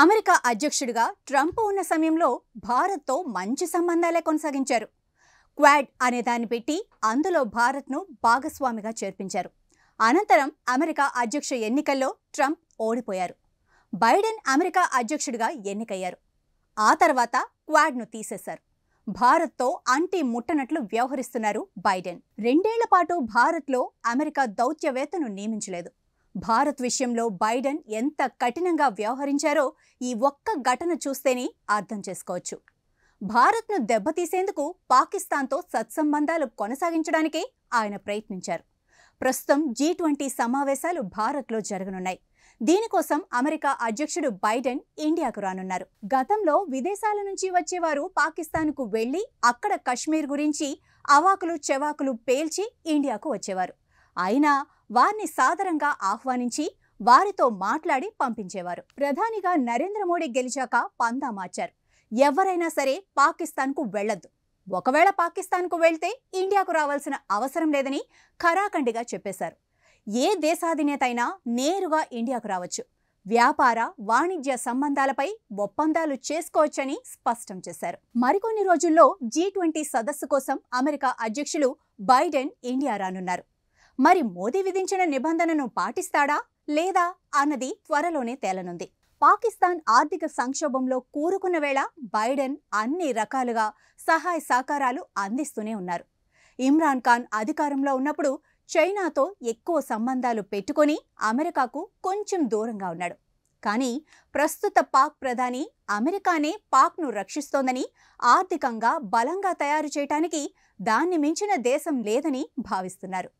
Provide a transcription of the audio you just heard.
America అధ్యక్షుడిగా Trump ఉన్న సమయంలో భారత్తో మంచి సంబంధాలే కొనసాగించారు క్వాడ్ అనే దాన్ని పెట్టి అందులో భారత్ను భాగస్వామిగా చేర్పించారు అనంతరం అమెరికా అధ్యక్ష ఎన్నికల్లో ట్రంప్ ఓడిపోయారు బైడెన్ అమెరికా అధ్యక్షుడిగా ఎన్నికయ్యారు ఆ తర్వాత క్వాడ్ను తీసేశారు భారత్తో అంటి ముట్టనట్లు వ్యవహరిస్తున్నారు బైడెన్ రెండేళ్ల పాటు భారత్లో అమెరికా దౌత్యవేత్తను నియమించలేదు భారత్ విషయంలో బైడెన్ ఎంత కఠినంగా వ్యవహరించారో ఈ ఒక్క ఘటన చూస్తేనే అర్థం చేసుకోవచ్చు భారత్ను దెబ్బతీసేందుకు పాకిస్తాన్తో సత్సంబంధాలు కొనసాగించడానికే ఆయన ప్రయత్నించారు ప్రస్తుతం జీ ట్వంటీ సమావేశాలు భారత్లో జరగనున్నాయి దీనికోసం అమెరికా అధ్యక్షుడు బైడెన్ ఇండియాకు రానున్నారు గతంలో విదేశాల నుంచి వచ్చేవారు పాకిస్తాన్కు వెళ్లి అక్కడ కశ్మీర్ గురించి అవాకులు చెవాకులు పేల్చి ఇండియాకు వచ్చేవారు అయినా వారిని సాదరంగా ఆహ్వానించి వారితో మాట్లాడి పంపించేవారు ప్రధానిగా నరేంద్ర మోడీ గెలిచాక పందా మార్చారు ఎవరైనా సరే పాకిస్తాన్కు వెళ్లొద్దు ఒకవేళ పాకిస్తాన్కు వెళ్తే ఇండియాకు రావాల్సిన అవసరం లేదని ఖరాఖండిగా చెప్పేశారు ఏ దేశాధినేత అయినా నేరుగా ఇండియాకు రావచ్చు వ్యాపార వాణిజ్య సంబంధాలపై ఒప్పందాలు చేసుకోవచ్చని స్పష్టం చేశారు మరికొన్ని రోజుల్లో జీ ట్వంటీ సదస్సు కోసం అమెరికా అధ్యక్షులు బైడెన్ ఇండియా రానున్నారు మరి మోదీ విధించిన నిబంధనను పాటిస్తాడా లేదా అన్నది త్వరలోనే తేలనుంది పాకిస్తాన్ ఆర్థిక సంక్షోభంలో కూరుకున్న వేళ బైడెన్ అన్ని రకాలుగా సహాయ సహకారాలు అందిస్తూనే ఉన్నారు ఇమ్రాన్ ఖాన్ అధికారంలో ఉన్నప్పుడు చైనాతో ఎక్కువ సంబంధాలు పెట్టుకొని అమెరికాకు కొంచెం దూరంగా ఉన్నాడు కానీ ప్రస్తుత పాక్ ప్రధాని అమెరికానే పాక్ను రక్షిస్తోందని ఆర్థికంగా బలంగా తయారు చేయటానికి దాన్ని మించిన దేశం లేదని భావిస్తున్నారు